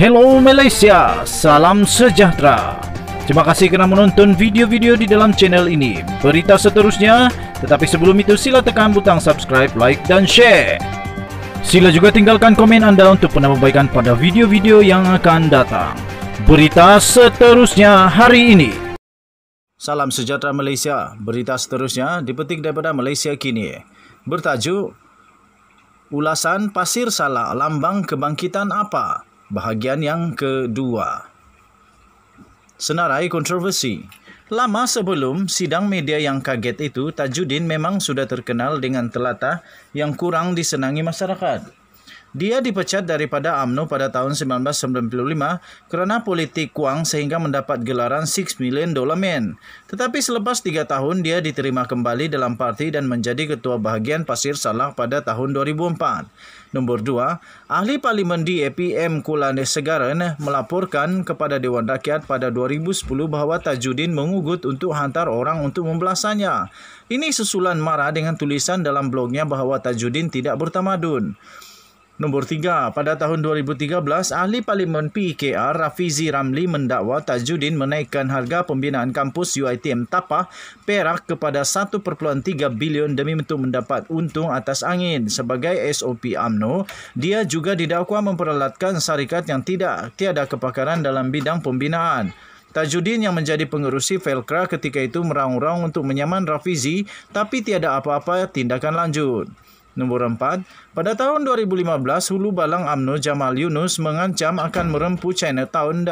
Hello Malaysia, salam sejahtera. Terima kasih kerana menonton video-video di dalam channel ini. Berita seterusnya, tetapi sebelum itu sila tekan butang subscribe, like dan share. Sila juga tinggalkan komen anda untuk penambahbaikan pada video-video yang akan datang. Berita seterusnya hari ini. Salam sejahtera Malaysia. Berita seterusnya dipetik daripada Malaysia kini. Bertajuk Ulasan Pasir Salak Lambang Kebangkitan Apa? Bahagian yang kedua. Senarai kontroversi. Lama sebelum sidang media yang kaget itu, Tajuddin memang sudah terkenal dengan telatah yang kurang disenangi masyarakat. Dia dipecat daripada AMNO pada tahun 1995 kerana politik wang sehingga mendapat gelaran 6 million dollar man. Tetapi selepas 3 tahun dia diterima kembali dalam parti dan menjadi ketua bahagian Pasir Salah pada tahun 2004. Nombor 2, ahli parlimen DAP M Kulane Segaran melaporkan kepada Dewan Rakyat pada 2010 bahawa Tajuddin mengugut untuk hantar orang untuk membelasannya. Ini susulan marah dengan tulisan dalam blognya bahawa Tajuddin tidak bertamadun. Nombor tiga, pada tahun 2013, Ahli Parlimen PKR e Rafizi Ramli mendakwa Tajuddin menaikkan harga pembinaan kampus UITM Tapah Perak kepada 1.3 bilion demi untuk mendapat untung atas angin. Sebagai SOP AMNO, dia juga didakwa memperalatkan syarikat yang tidak tiada kepakaran dalam bidang pembinaan. Tajuddin yang menjadi pengerusi Velcra ketika itu merang-rang untuk menyaman Rafizi tapi tiada apa-apa tindakan lanjut. Nombor 4, pada tahun 2015, Hulu Balang UMNO Jamal Yunus mengancam akan merempu China Chinatown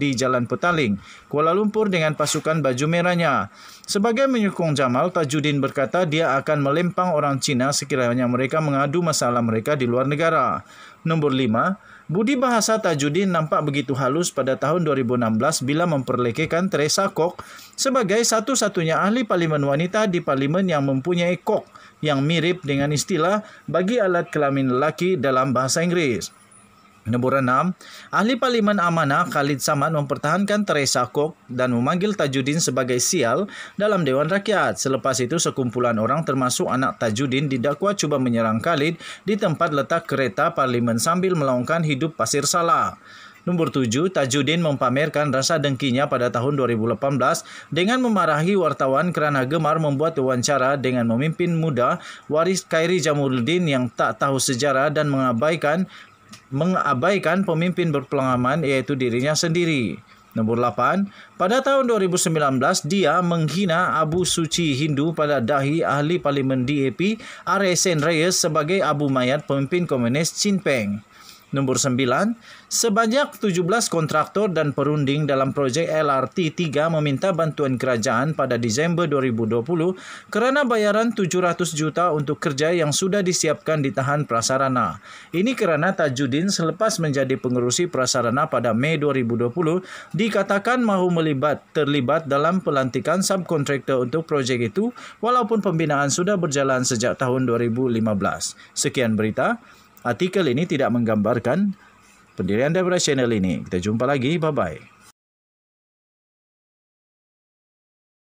di Jalan Petaling, Kuala Lumpur dengan pasukan baju merahnya. Sebagai menyokong Jamal, Tajuddin berkata dia akan melempang orang Cina sekiranya mereka mengadu masalah mereka di luar negara. Nombor 5, budi bahasa Tajuddin nampak begitu halus pada tahun 2016 bila memperlekehkan Teresa Kok sebagai satu-satunya ahli parlimen wanita di parlimen yang mempunyai kok yang mirip dengan istilah bagi alat kelamin lelaki dalam bahasa Inggeris. Nombor 6, Ahli Parlimen Amanah Khalid Samad mempertahankan Teresa Kok dan memanggil Tajuddin sebagai sial dalam Dewan Rakyat. Selepas itu, sekumpulan orang termasuk anak Tajuddin didakwa cuba menyerang Khalid di tempat letak kereta Parlimen sambil melongkan hidup pasir salah. Nombor 7, Tajuddin mempamerkan rasa dengkinya pada tahun 2018 dengan memarahi wartawan kerana gemar membuat wawancara dengan memimpin muda waris Khairi Jamaluddin yang tak tahu sejarah dan mengabaikan mengabaikan pemimpin berpengalaman iaitu dirinya sendiri. Nombor 8, pada tahun 2019 dia menghina Abu Suci Hindu pada dahi ahli parlimen DAP RSN Reyes sebagai Abu Mayat pemimpin komunis Chin Peng. Nomor 9, sebanyak 17 kontraktor dan perunding dalam projek LRT 3 meminta bantuan kerajaan pada Disember 2020 kerana bayaran 700 juta untuk kerja yang sudah disiapkan di tahan prasarana. Ini kerana Tajuddin selepas menjadi pengerusi prasarana pada Mei 2020 dikatakan mahu melibat terlibat dalam pelantikan subkontraktor untuk projek itu walaupun pembinaan sudah berjalan sejak tahun 2015. Sekian berita. Artikel ini tidak menggambarkan pendirian daripada channel ini. Kita jumpa lagi. Bye-bye.